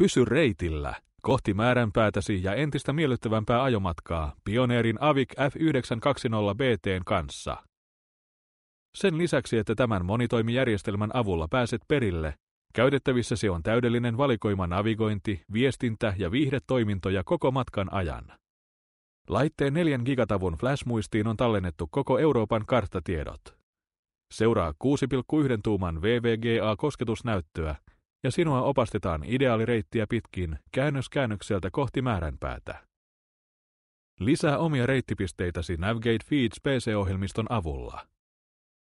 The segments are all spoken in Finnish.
Pysy reitillä kohti määränpäätäsi ja entistä miellyttävämpää ajomatkaa Pioneerin Avic F920BTn kanssa. Sen lisäksi, että tämän monitoimijärjestelmän avulla pääset perille, käytettävissä se on täydellinen valikoima navigointi, viestintä ja viihdetoimintoja koko matkan ajan. Laitteen 4 gigatavun flashmuistiin on tallennettu koko Euroopan karttatiedot. Seuraa 6,1 tuuman VVGA-kosketusnäyttöä ja sinua opastetaan ideaalireittiä pitkin käännöskäännökseltä kohti määränpäätä. Lisää omia reittipisteitäsi Navigate Feeds PC-ohjelmiston avulla.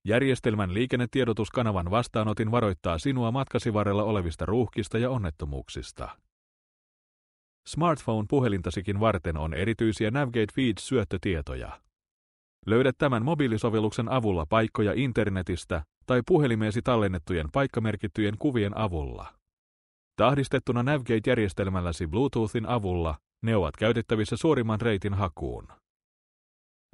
Järjestelmän liikennetiedotuskanavan vastaanotin varoittaa sinua matkasi varrella olevista ruuhkista ja onnettomuuksista. Smartphone-puhelintasikin varten on erityisiä Navigate Feeds-syöttötietoja. Löydät tämän mobiilisovelluksen avulla paikkoja internetistä, tai puhelimeesi tallennettujen paikkamerkittyjen kuvien avulla. Tahdistettuna navgate järjestelmälläsi Bluetoothin avulla ne ovat käytettävissä suorimman reitin hakuun.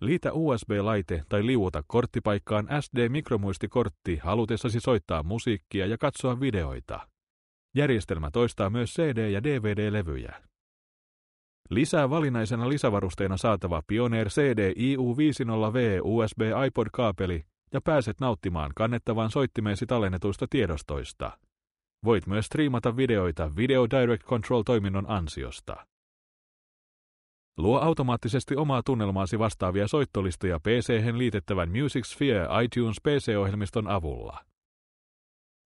Liitä USB-laite tai liuuta korttipaikkaan SD-mikromuistikortti halutessasi soittaa musiikkia ja katsoa videoita. Järjestelmä toistaa myös CD- ja DVD-levyjä. Lisää valinnaisena lisävarusteena saatava Pioneer CD IU50V USB iPod-kaapeli ja pääset nauttimaan kannettavan soittimeesi tallennetuista tiedostoista. Voit myös striimata videoita Video Direct Control-toiminnon ansiosta. Luo automaattisesti omaa tunnelmaasi vastaavia soittolistoja pc liitettävän Music Sphere iTunes PC-ohjelmiston avulla.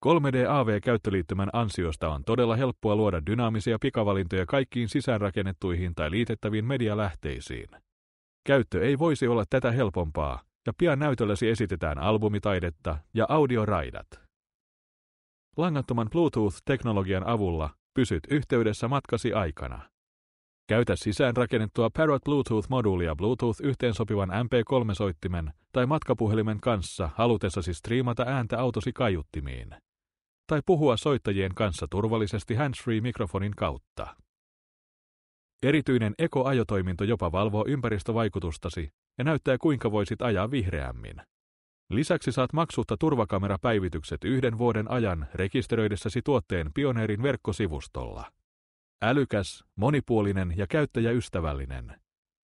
3D-AV-käyttöliittymän ansiosta on todella helppoa luoda dynaamisia pikavalintoja kaikkiin sisäänrakennettuihin tai liitettäviin medialähteisiin. Käyttö ei voisi olla tätä helpompaa, ja pian näytölläsi esitetään albumitaidetta ja audioraidat. Langattoman Bluetooth-teknologian avulla pysyt yhteydessä matkasi aikana. Käytä sisään rakennettua Parrot Bluetooth-moduulia Bluetooth-yhteensopivan MP3-soittimen tai matkapuhelimen kanssa halutessasi striimata ääntä autosi kaiuttimiin. Tai puhua soittajien kanssa turvallisesti handsfree-mikrofonin kautta. Erityinen ekoajotoiminto jopa valvoo ympäristövaikutustasi ja näyttää kuinka voisit ajaa vihreämmin. Lisäksi saat maksutta turvakamerapäivitykset yhden vuoden ajan rekisteröidessäsi tuotteen Pioneerin verkkosivustolla. Älykäs, monipuolinen ja käyttäjäystävällinen.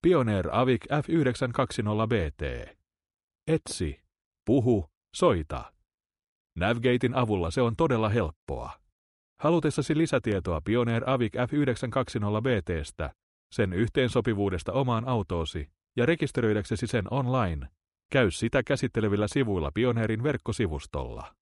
Pioneer Avic F920BT. Etsi, puhu, soita. Navgatein avulla se on todella helppoa. Halutessasi lisätietoa Pioneer Avic F920BTstä, sen yhteensopivuudesta omaan autoosi ja rekisteröidäksesi sen online, käy sitä käsittelevillä sivuilla Pioneerin verkkosivustolla.